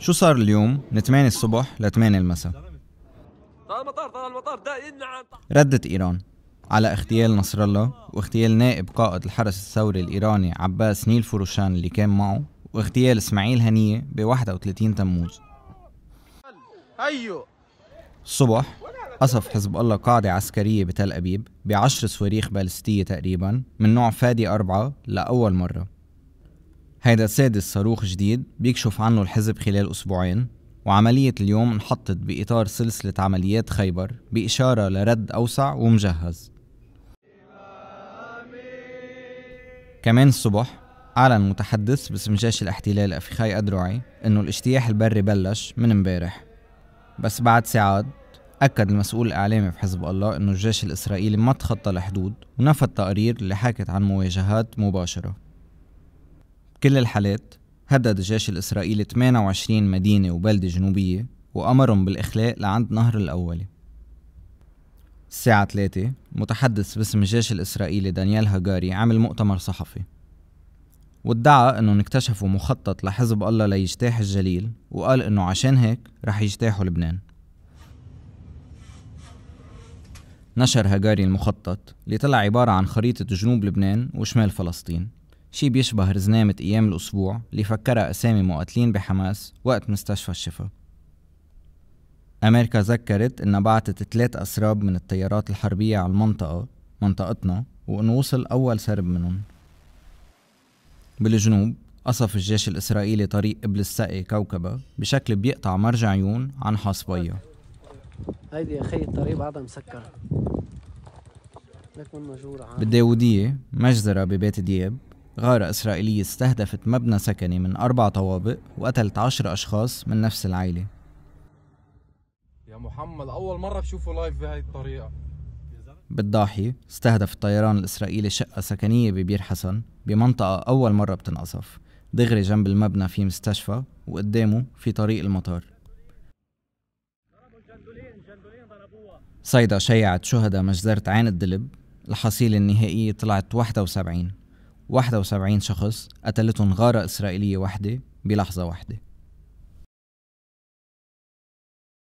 شو صار اليوم من 8 الصبح ل 8 المساء طال المطار طال المطار نعم. ردت إيران على اغتيال نصر الله واغتيال نائب قائد الحرس الثوري الإيراني عباس نيل فروشان اللي كان معه واغتيال إسماعيل هنية ب 31 تموز الصبح أيوه. قصف حزب الله قاعدة عسكرية بتل أبيب بعشر صواريخ بالستية تقريبا من نوع فادي أربعة لأول مرة هيدا سادس صاروخ جديد بيكشف عنه الحزب خلال أسبوعين وعملية اليوم انحطت بإطار سلسلة عمليات خيبر بإشارة لرد أوسع ومجهز كمان الصبح أعلن متحدث باسم جيش الاحتلال أفيخاي أدرعي أنه الاجتياح البري بلش من امبارح بس بعد ساعات أكد المسؤول الإعلامي بحزب الله أنه الجيش الإسرائيلي ما تخطى الحدود ونفى التقارير اللي حكت عن مواجهات مباشرة بكل الحالات هدد الجيش الإسرائيلي 28 مدينة وبلدة جنوبية وأمرهم بالإخلاء لعند نهر الأولي الساعة 3 متحدث باسم الجيش الإسرائيلي دانيال هاجاري عمل مؤتمر صحفي وادعى انهم اكتشفوا مخطط لحزب الله ليجتاح الجليل وقال انه عشان هيك رح يجتاحوا لبنان نشر هاجاري المخطط اللي طلع عبارة عن خريطة جنوب لبنان وشمال فلسطين شي بيشبه رزنامة أيام الأسبوع اللي فكرها أسامي مقاتلين بحماس وقت مستشفى الشفا أمريكا ذكرت إنها بعتت تلات أسراب من التيارات الحربية على المنطقة منطقتنا وإنه وصل أول سرب منهم بالجنوب قصف الجيش الإسرائيلي طريق قبل السقي كوكبة بشكل بيقطع مرجع عيون عن حاصبية هيدي يا خي الطريق بعدها مسكرة بالداودية مجزرة ببيت دياب غارة إسرائيلية استهدفت مبنى سكني من أربع طوابق وقتلت عشر أشخاص من نفس العيلة يا محمد أول مرة بشوفه لايف بهذه الطريقة بالضاحي استهدف الطيران الإسرائيلي شقة سكنية ببير حسن بمنطقة أول مرة بتنقصف دغري جنب المبنى في مستشفى وقدامه في طريق المطار صيدا شيعت شهداء مجزرة عين الدلب الحصيلة النهائية طلعت 71 71 شخص قتلتهم غارة إسرائيلية واحدة بلحظة واحدة